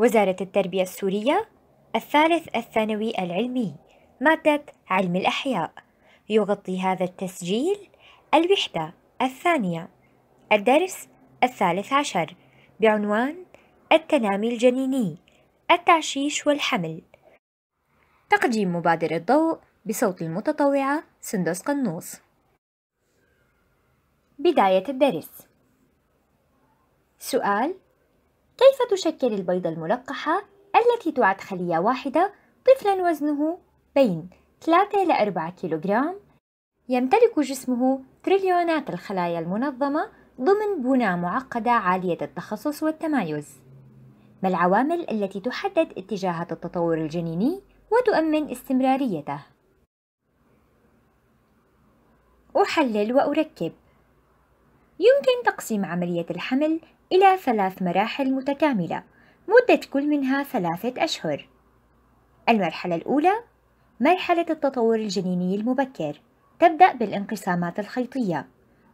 وزارة التربية السورية الثالث الثانوي العلمي مادة علم الأحياء يغطي هذا التسجيل الوحدة الثانية الدرس الثالث عشر بعنوان التنامي الجنيني التعشيش والحمل تقديم مبادرة ضوء بصوت المتطوعة سندس قنوص بداية الدرس سؤال كيف تشكل البيضة الملقحة التي تعد خلية واحدة طفلا وزنه بين 3 إلى 4 كيلوغرام يمتلك جسمه تريليونات الخلايا المنظمة ضمن بنى معقدة عالية التخصص والتمايز ما العوامل التي تحدد اتجاهات التطور الجنيني وتؤمن استمراريته أحلل وأركب يمكن تقسيم عملية الحمل إلى ثلاث مراحل متكاملة مدة كل منها ثلاثة أشهر المرحلة الأولى مرحلة التطور الجنيني المبكر تبدأ بالانقسامات الخيطية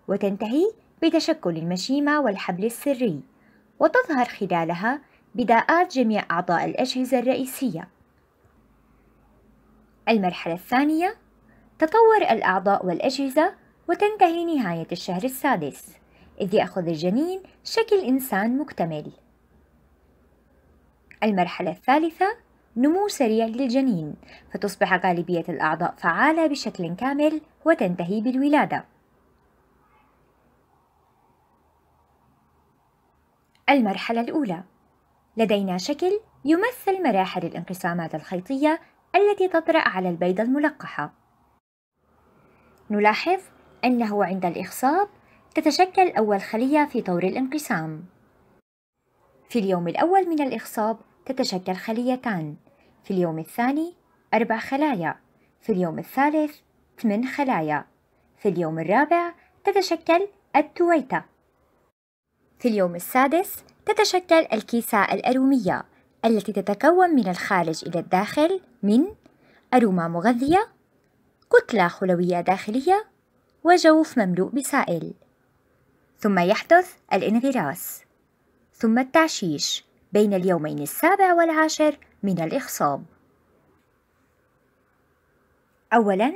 وتنتهي بتشكل المشيمة والحبل السري وتظهر خلالها بداءات جميع أعضاء الأجهزة الرئيسية المرحلة الثانية تطور الأعضاء والأجهزة وتنتهي نهاية الشهر السادس إذ يأخذ الجنين شكل إنسان مكتمل المرحلة الثالثة نمو سريع للجنين فتصبح غالبية الأعضاء فعالة بشكل كامل وتنتهي بالولادة المرحلة الأولى لدينا شكل يمثل مراحل الانقسامات الخيطية التي تطرأ على البيضة الملقحة نلاحظ أنه عند الإخصاب تتشكل أول خلية في طور الانقسام في اليوم الأول من الإخصاب تتشكل خليتان في اليوم الثاني أربع خلايا في اليوم الثالث ثمان خلايا في اليوم الرابع تتشكل التويتة في اليوم السادس تتشكل الكيسة الأرومية التي تتكون من الخارج إلى الداخل من أرومة مغذية، كتلة خلوية داخلية، وجوف مملوء بسائل ثم يحدث الانغراس ثم التعشيش بين اليومين السابع والعاشر من الإخصاب أولا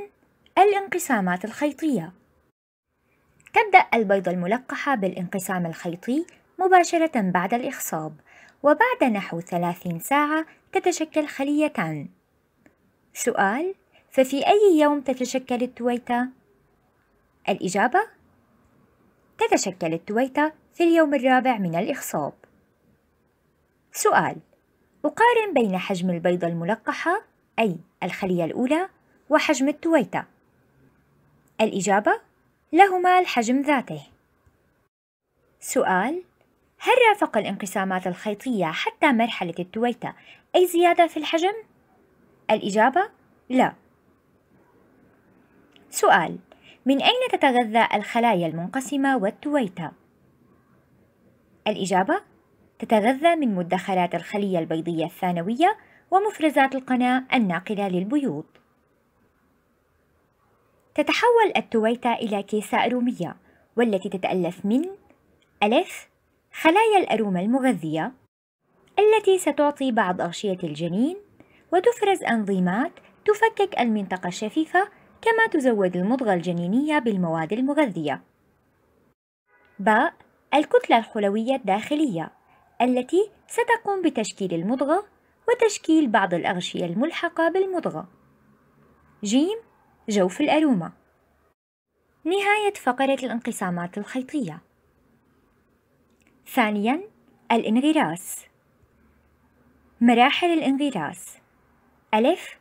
الانقسامات الخيطية تبدأ البيضة الملقحة بالانقسام الخيطي مباشرة بعد الإخصاب وبعد نحو 30 ساعة تتشكل خليتان سؤال ففي أي يوم تتشكل التويتة؟ الإجابة تتشكل التويتة في اليوم الرابع من الإخصاب سؤال أقارن بين حجم البيضة الملقحة أي الخلية الأولى وحجم التويتة الإجابة لهما الحجم ذاته سؤال هل رافق الانقسامات الخيطية حتى مرحلة التويتة أي زيادة في الحجم؟ الإجابة لا سؤال من أين تتغذى الخلايا المنقسمة والتويتة؟ الإجابة تتغذى من مدخلات الخلية البيضية الثانوية ومفرزات القناة الناقلة للبيوض تتحول التويتة إلى كيسة أرومية والتي تتألف من ألف خلايا الأرومة المغذية التي ستعطي بعض أغشية الجنين وتفرز أنظيمات تفكك المنطقة الشفيفة كما تزود المضغة الجنينية بالمواد المغذية باء الكتلة الحلوية الداخلية التي ستقوم بتشكيل المضغة وتشكيل بعض الأغشية الملحقة بالمضغة جيم جوف الأرومة نهاية فقرة الانقسامات الخيطية ثانياً الانغراس مراحل الانغراس ألف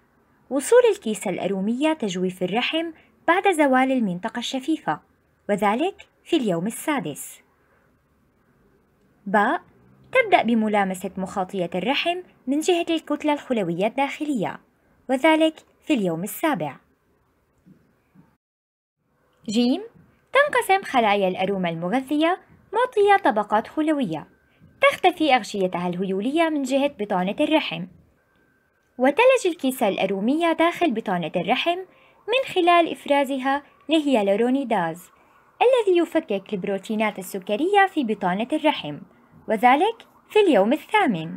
وصول الكيسة الأرومية تجويف الرحم بعد زوال المنطقة الشفيفة وذلك في اليوم السادس باء تبدأ بملامسة مخاطية الرحم من جهة الكتلة الخلوية الداخلية وذلك في اليوم السابع جيم تنقسم خلايا الأرومة المغذية معطية طبقات خلوية تختفي أغشيتها الهيولية من جهة بطانة الرحم وتلج الكيسة الأرومية داخل بطانة الرحم من خلال إفرازها لهيالورونيداز الذي يفكك البروتينات السكرية في بطانة الرحم وذلك في اليوم الثامن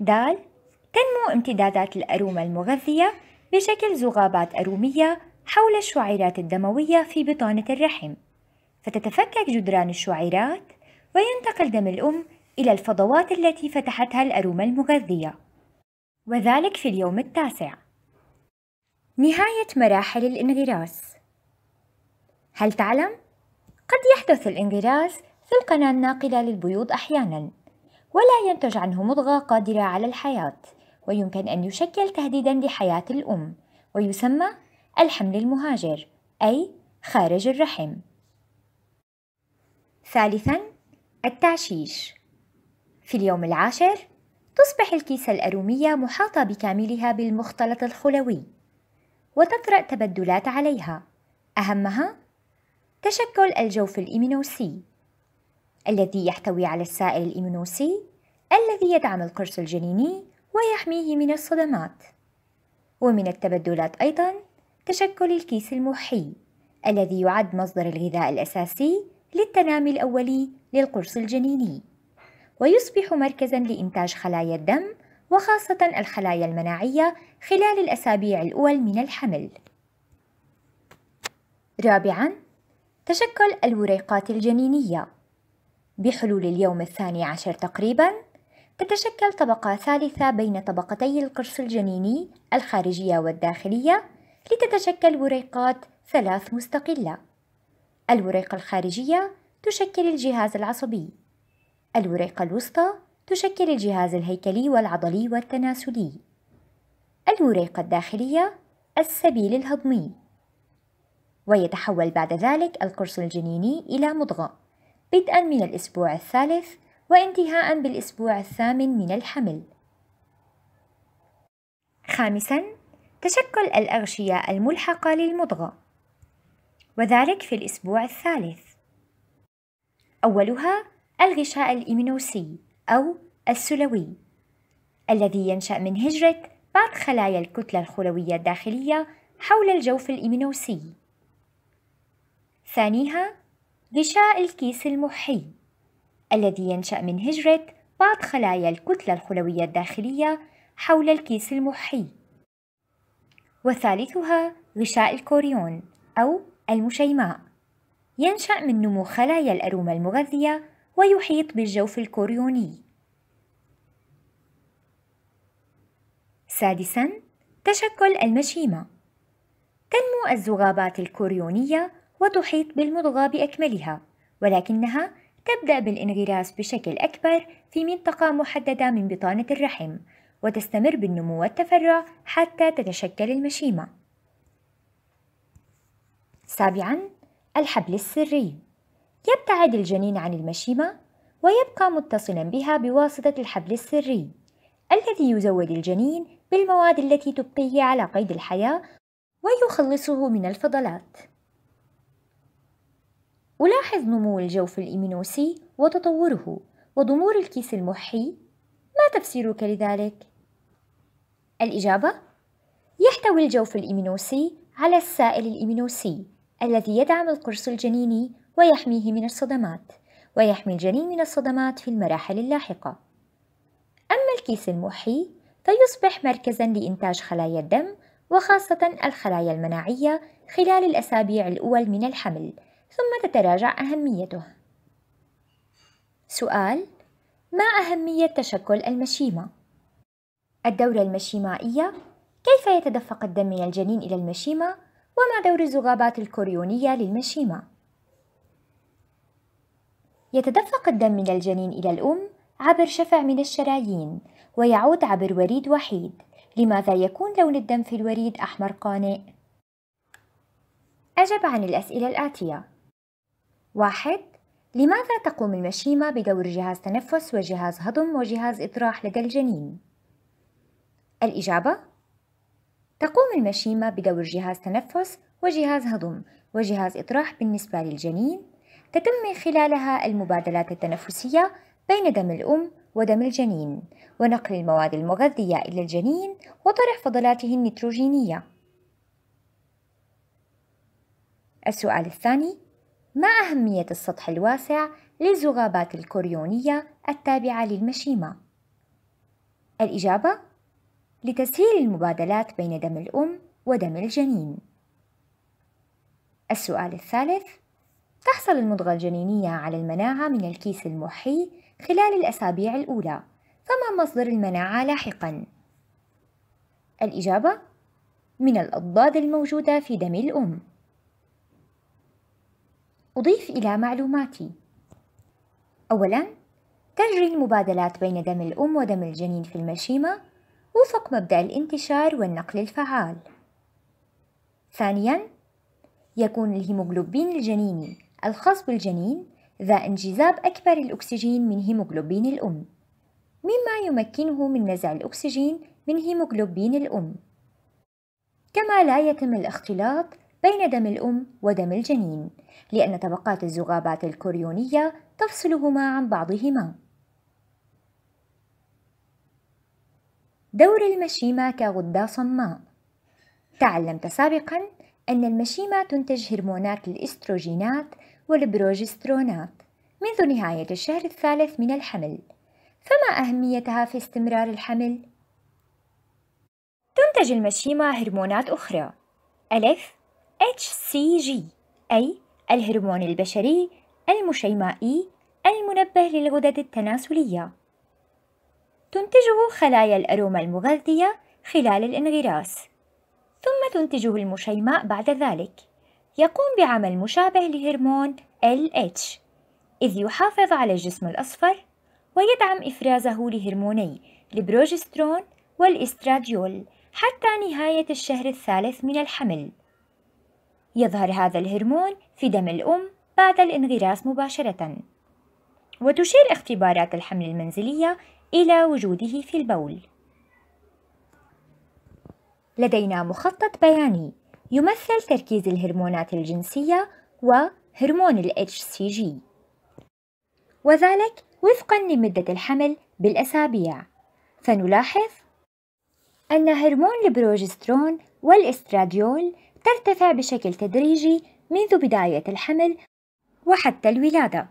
د تنمو امتدادات الأرومة المغذية بشكل زغابات أرومية حول الشعيرات الدموية في بطانة الرحم فتتفكك جدران الشعيرات وينتقل دم الأم إلى الفضوات التي فتحتها الأرومة المغذية وذلك في اليوم التاسع نهاية مراحل الانغراس هل تعلم؟ قد يحدث الانغراس في القناة الناقلة للبيوض أحياناً ولا ينتج عنه مضغة قادرة على الحياة ويمكن أن يشكل تهديداً لحياة الأم ويسمى الحمل المهاجر أي خارج الرحم ثالثاً التعشيش في اليوم العاشر تصبح الكيسة الأرومية محاطة بكاملها بالمختلط الخلوي وتطرأ تبدلات عليها أهمها تشكل الجوف الإيمينوسي الذي يحتوي على السائل الإيمينوسي الذي يدعم القرص الجنيني ويحميه من الصدمات ومن التبدلات أيضا تشكل الكيس المحي الذي يعد مصدر الغذاء الأساسي للتنامي الأولي للقرص الجنيني ويصبح مركزا لإنتاج خلايا الدم وخاصة الخلايا المناعية خلال الأسابيع الأول من الحمل. رابعاً تشكل الوريقات الجنينية بحلول اليوم الثاني عشر تقريباً تتشكل طبقة ثالثة بين طبقتي القرص الجنيني الخارجية والداخلية لتتشكل وريقات ثلاث مستقلة. الوريقة الخارجية تشكل الجهاز العصبي الورقة الوسطى تشكل الجهاز الهيكلي والعضلي والتناسلي الوريقة الداخلية السبيل الهضمي ويتحول بعد ذلك القرص الجنيني إلى مضغة بدءا من الأسبوع الثالث وانتهاء بالأسبوع الثامن من الحمل خامسا تشكل الأغشية الملحقة للمضغة وذلك في الأسبوع الثالث أولها الغشاء الإيمينوسي أو السلوي الذي ينشأ من هجرة بعض خلايا الكتلة الخلوية الداخلية حول الجوف الإيمينوسي ثانيها غشاء الكيس المحي الذي ينشأ من هجرة بعض خلايا الكتلة الخلوية الداخلية حول الكيس المحي وثالثها غشاء الكوريون أو المشيماء ينشأ من نمو خلايا الأرومة المغذية ويحيط بالجوف الكوريوني سادسا تشكل المشيمة تنمو الزغابات الكوريونية وتحيط بالمضغة بأكملها ولكنها تبدأ بالانغراس بشكل أكبر في منطقة محددة من بطانة الرحم وتستمر بالنمو والتفرع حتى تتشكل المشيمة سابعا الحبل السري يبتعد الجنين عن المشيمة ويبقى متصلا بها بواسطة الحبل السري الذي يزود الجنين بالمواد التي تبقيه على قيد الحياة ويخلصه من الفضلات ألاحظ نمو الجوف الإيمينوسي وتطوره وضمور الكيس المحي ما تفسيرك لذلك؟ الإجابة يحتوي الجوف الإيمينوسي على السائل الإيمينوسي الذي يدعم القرص الجنيني ويحميه من الصدمات ويحمي الجنين من الصدمات في المراحل اللاحقة أما الكيس المحي فيصبح مركزا لإنتاج خلايا الدم وخاصة الخلايا المناعية خلال الأسابيع الأول من الحمل ثم تتراجع أهميته سؤال ما أهمية تشكل المشيمة؟ الدورة المشيمائية كيف يتدفق الدم من الجنين إلى المشيمة؟ وما دور الزغابات الكوريونية للمشيمة؟ يتدفق الدم من الجنين إلى الأم عبر شفع من الشرايين ويعود عبر وريد وحيد لماذا يكون لون الدم في الوريد أحمر قانئ؟ أجب عن الأسئلة الآتية واحد لماذا تقوم المشيمة بدور جهاز تنفس وجهاز هضم وجهاز إطراح لدى الجنين؟ الإجابة تقوم المشيمة بدور جهاز تنفس وجهاز هضم وجهاز إطراح بالنسبة للجنين تتم من خلالها المبادلات التنفسية بين دم الأم ودم الجنين ونقل المواد المغذية إلى الجنين وطرح فضلاته النيتروجينية السؤال الثاني ما أهمية السطح الواسع للزغابات الكوريونية التابعة للمشيمة؟ الإجابة لتسهيل المبادلات بين دم الأم ودم الجنين السؤال الثالث تحصل المضغة الجنينية على المناعة من الكيس المحي خلال الأسابيع الأولى فما مصدر المناعة لاحقا؟ الإجابة من الأضداد الموجودة في دم الأم أضيف إلى معلوماتي أولا تجري المبادلات بين دم الأم ودم الجنين في المشيمة وفق مبدأ الانتشار والنقل الفعال ثانياً يكون الهيموغلوبين الجنيني الخاص بالجنين ذا انجذاب أكبر الأكسجين من هيموغلوبين الأم مما يمكنه من نزع الأكسجين من هيموغلوبين الأم كما لا يتم الاختلاط بين دم الأم ودم الجنين لأن طبقات الزغابات الكوريونية تفصلهما عن بعضهما دور المشيمة كغدة صماء تعلمت سابقا أن المشيمة تنتج هرمونات الإستروجينات والبروجسترونات منذ نهاية الشهر الثالث من الحمل فما أهميتها في استمرار الحمل؟ تنتج المشيمة هرمونات أخرى ألف HCG أي الهرمون البشري المشيمائي المنبه للغدد التناسلية تنتجه خلايا الأروما المغذية خلال الانغراس ثم تنتجه المشيماء بعد ذلك يقوم بعمل مشابه لهرمون LH إذ يحافظ على الجسم الأصفر ويدعم إفرازه لهرموني البروجسترون والإستراديول حتى نهاية الشهر الثالث من الحمل يظهر هذا الهرمون في دم الأم بعد الانغراس مباشرة وتشير اختبارات الحمل المنزلية إلى وجوده في البول لدينا مخطط بياني يمثل تركيز الهرمونات الجنسية وهرمون ال HCG وذلك وفقا لمدة الحمل بالأسابيع فنلاحظ أن هرمون البروجسترون والاستراديول ترتفع بشكل تدريجي منذ بداية الحمل وحتى الولادة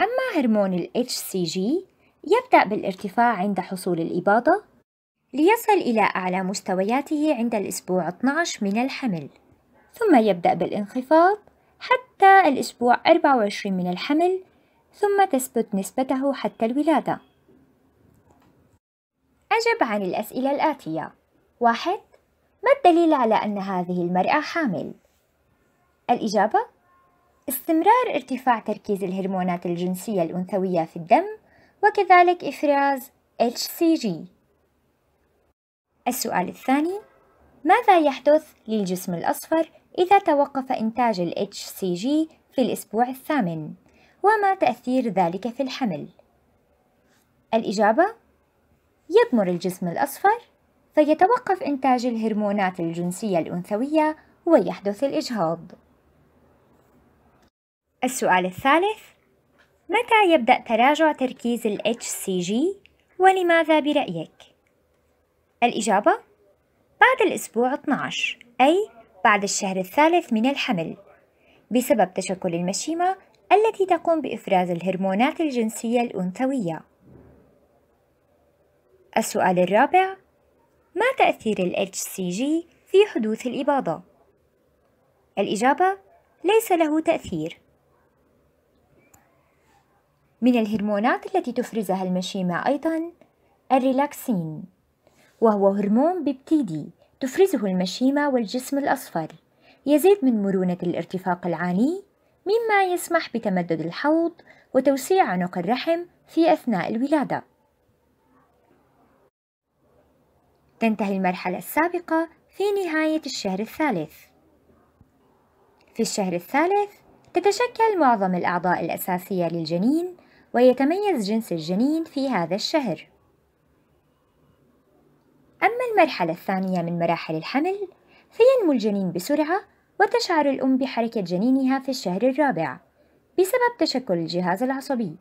أما هرمون ال HCG يبدأ بالارتفاع عند حصول الإباضة ليصل إلى أعلى مستوياته عند الأسبوع 12 من الحمل ثم يبدأ بالانخفاض حتى الأسبوع 24 من الحمل ثم تثبت نسبته حتى الولادة أجب عن الأسئلة الآتية واحد ما الدليل على أن هذه المرأة حامل؟ الإجابة استمرار ارتفاع تركيز الهرمونات الجنسية الأنثوية في الدم وكذلك إفراز HCG السؤال الثاني ماذا يحدث للجسم الأصفر إذا توقف إنتاج ال HCG في الأسبوع الثامن؟ وما تأثير ذلك في الحمل؟ الإجابة يضمر الجسم الأصفر فيتوقف إنتاج الهرمونات الجنسية الأنثوية ويحدث الإجهاض السؤال الثالث متى يبدأ تراجع تركيز ال HCG ولماذا برأيك؟ الإجابة بعد الأسبوع 12 أي بعد الشهر الثالث من الحمل بسبب تشكل المشيمة التي تقوم بإفراز الهرمونات الجنسية الأنثوية السؤال الرابع ما تأثير ال HCG في حدوث الإباضة؟ الإجابة ليس له تأثير من الهرمونات التي تفرزها المشيمة أيضا الريلاكسين وهو هرمون بيبتيدي تفرزه المشيمة والجسم الأصفر يزيد من مرونة الارتفاق العاني مما يسمح بتمدد الحوض وتوسيع عنق الرحم في أثناء الولادة تنتهي المرحلة السابقة في نهاية الشهر الثالث في الشهر الثالث تتشكل معظم الأعضاء الأساسية للجنين ويتميز جنس الجنين في هذا الشهر أما المرحلة الثانية من مراحل الحمل فينمو الجنين بسرعة وتشعر الأم بحركة جنينها في الشهر الرابع بسبب تشكل الجهاز العصبي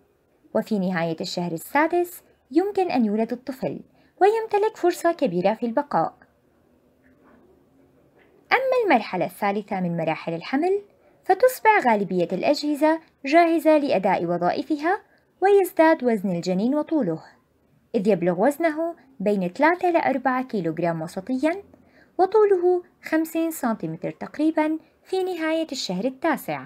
وفي نهاية الشهر السادس يمكن أن يولد الطفل ويمتلك فرصة كبيرة في البقاء أما المرحلة الثالثة من مراحل الحمل فتصبح غالبية الأجهزة جاهزة لأداء وظائفها ويزداد وزن الجنين وطوله إذ يبلغ وزنه بين 3 إلى 4 كيلوغرام وسطيا وطوله 50 سنتيمتر تقريبا في نهاية الشهر التاسع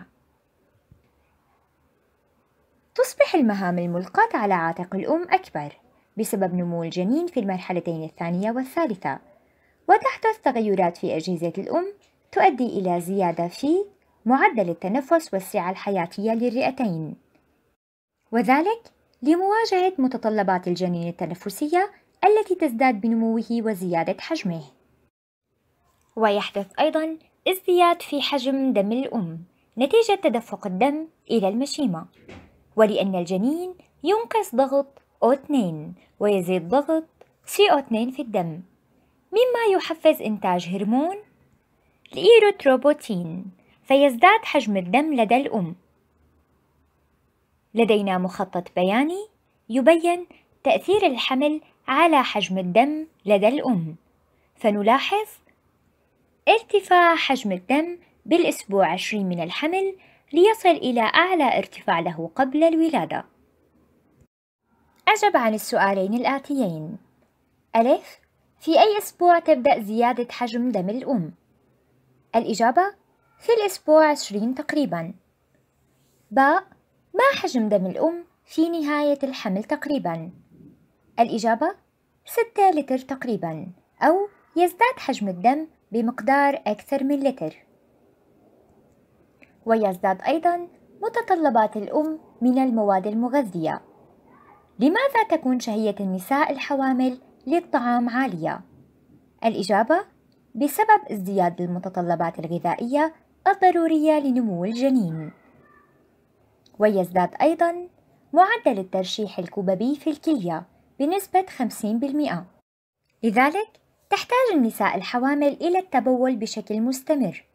تصبح المهام الملقاة على عاتق الأم أكبر بسبب نمو الجنين في المرحلتين الثانية والثالثة وتحدث تغيرات في أجهزة الأم تؤدي إلى زيادة في معدل التنفس والسعة الحياتية للرئتين وذلك لمواجهة متطلبات الجنين التنفسية التي تزداد بنموه وزيادة حجمه ويحدث أيضا ازدياد في حجم دم الأم نتيجة تدفق الدم إلى المشيمة ولأن الجنين ينقص ضغط O2 ويزيد ضغط CO2 في الدم مما يحفز إنتاج هرمون الإيروتروبوتين فيزداد حجم الدم لدى الأم لدينا مخطط بياني يبين تأثير الحمل على حجم الدم لدى الأم فنلاحظ ارتفاع حجم الدم بالأسبوع 20 من الحمل ليصل إلى أعلى ارتفاع له قبل الولادة أجب عن السؤالين الآتيين ألف في أي أسبوع تبدأ زيادة حجم دم الأم؟ الإجابة في الأسبوع 20 تقريبا باء ما حجم دم الأم في نهاية الحمل تقريباً؟ الإجابة 6 لتر تقريبا أو يزداد حجم الدم بمقدار أكثر من لتر ويزداد أيضا متطلبات الأم من المواد المغذية لماذا تكون شهية النساء الحوامل للطعام عالية؟ الإجابة بسبب ازدياد المتطلبات الغذائية الضرورية لنمو الجنين ويزداد أيضا معدل الترشيح الكببي في الكلية بنسبة 50% لذلك تحتاج النساء الحوامل إلى التبول بشكل مستمر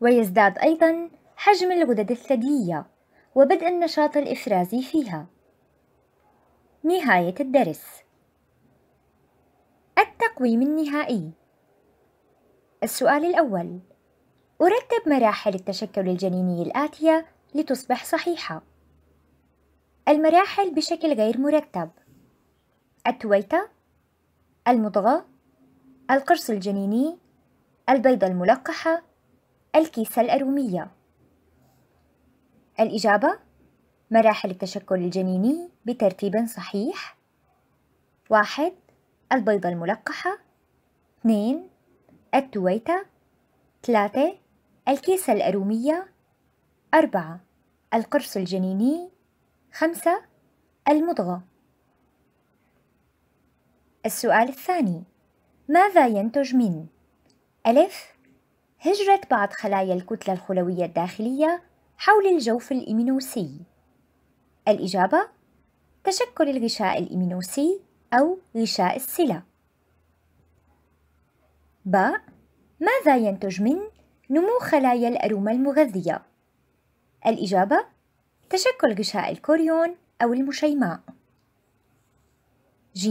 ويزداد أيضا حجم الغدد الثديية وبدء النشاط الإفرازي فيها نهاية الدرس التقويم النهائي السؤال الأول أرتب مراحل التشكل الجنيني الآتية لتصبح صحيحة المراحل بشكل غير مرتب التويتة المضغة القرص الجنيني البيضة الملقحة الكيسة الأرومية الإجابة مراحل التشكل الجنيني بترتيب صحيح واحد البيضة الملقحة اثنين التويتة ثلاثة الكيسة الأرومية أربعة القرص الجنيني خمسة المضغة السؤال الثاني ماذا ينتج من ألف هجرة بعض خلايا الكتلة الخلوية الداخلية حول الجوف الإمينوسي الإجابة تشكل الغشاء الإمينوسي أو غشاء السلة ب ماذا ينتج من نمو خلايا الأرومة المغذية؟ الإجابة تشكل غشاء الكوريون أو المشيماء ج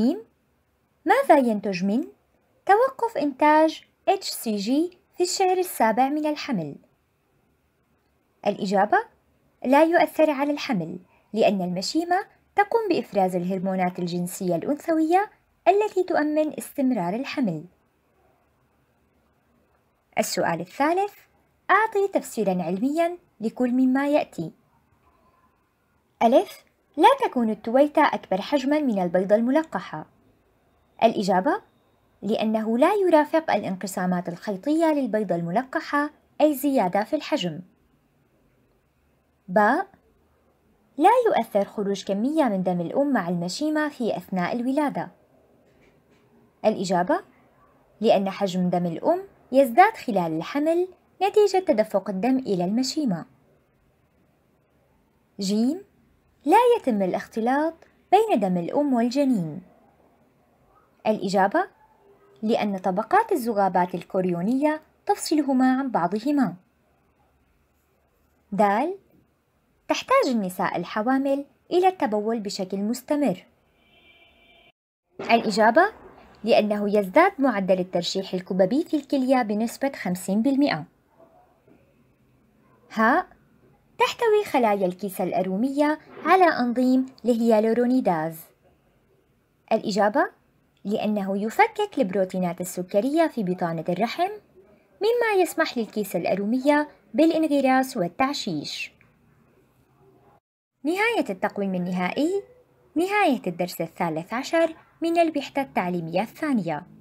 ماذا ينتج من توقف إنتاج HCG في الشهر السابع من الحمل؟ الإجابة لا يؤثر على الحمل لأن المشيمة تقوم بإفراز الهرمونات الجنسية الأنثوية التي تؤمن استمرار الحمل. السؤال الثالث: أعطي تفسيرًا علميًا لكل مما يأتي. ألف لا تكون التويتة أكبر حجما من البيضة الملقحة الإجابة لأنه لا يرافق الانقسامات الخيطية للبيضة الملقحة أي زيادة في الحجم باء لا يؤثر خروج كمية من دم الأم مع المشيمة في أثناء الولادة الإجابة لأن حجم دم الأم يزداد خلال الحمل نتيجة تدفق الدم إلى المشيمة جيم لا يتم الاختلاط بين دم الأم والجنين؟ الإجابة لأن طبقات الزغابات الكوريونية تفصلهما عن بعضهما. د تحتاج النساء الحوامل إلى التبول بشكل مستمر. الإجابة لأنه يزداد معدل الترشيح الكببي في الكلية بنسبة 50%. هاء تحتوي خلايا الكيسة الأرومية على أنظيم الهيالورونيداز الإجابة لأنه يفكك البروتينات السكرية في بطانة الرحم مما يسمح للكيسة الأرومية بالانغراس والتعشيش نهاية التقويم النهائي نهاية الدرس الثالث عشر من البحثة التعليمية الثانية